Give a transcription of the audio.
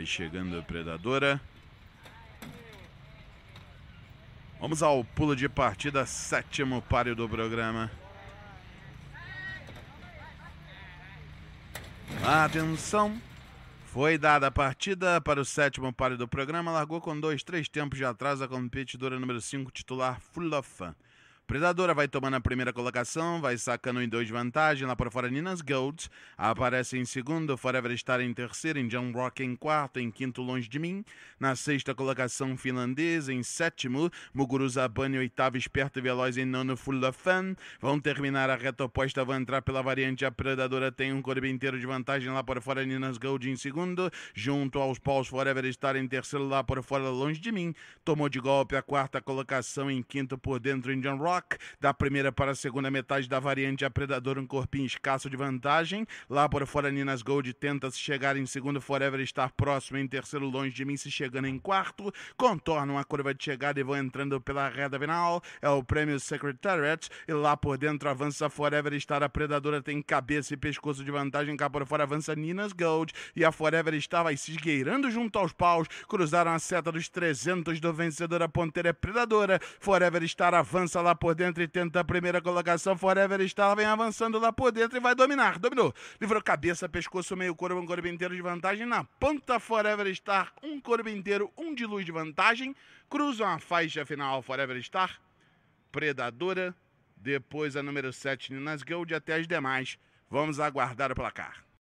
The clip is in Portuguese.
Vai chegando a Predadora. Vamos ao pulo de partida, sétimo páreo do programa. Atenção! Foi dada a partida para o sétimo páreo do programa. Largou com dois, três tempos de atraso a competidora número 5, titular Fulafa. Predadora vai tomando a primeira colocação, vai sacando em dois vantagem lá para fora Nina's Gold, aparece em segundo, Forever Star em terceiro, em John Rock em quarto, em quinto Longe de Mim, na sexta colocação finlandesa, em sétimo Muguruza Bunny, oitavo Esperto e Veloz em nono Full of Fun, vão terminar a reta oposta, vão entrar pela variante, a Predadora tem um corpo inteiro de vantagem lá para fora Nina's Gold em segundo, junto aos Paus Forever Star em terceiro lá para fora Longe de Mim, tomou de golpe a quarta colocação, em quinto por dentro em John Rock, da primeira para a segunda metade da variante a Predador, um corpinho escasso de vantagem. Lá por fora, Ninas Gold tenta se chegar em segundo, Forever estar próximo, em terceiro, longe de mim, se chegando em quarto. Contornam a curva de chegada e vão entrando pela reta final. É o prêmio Secretariat. E lá por dentro avança Forever estar a Predadora, tem cabeça e pescoço de vantagem. Cá por fora avança Ninas Gold. E a Forever Star vai se esgueirando junto aos paus. Cruzaram a seta dos 300 do vencedor. A ponteira é Predadora. Forever Star avança lá por por dentro e tenta a primeira colocação. Forever Star vem avançando lá por dentro e vai dominar. Dominou. Livrou cabeça, pescoço, meio corpo, um corpo inteiro de vantagem. Na ponta, Forever Star, um corpo inteiro, um de luz de vantagem. Cruzam a faixa final, Forever Star. Predadora. Depois a número 7, Ninas Gold, até as demais. Vamos aguardar o placar.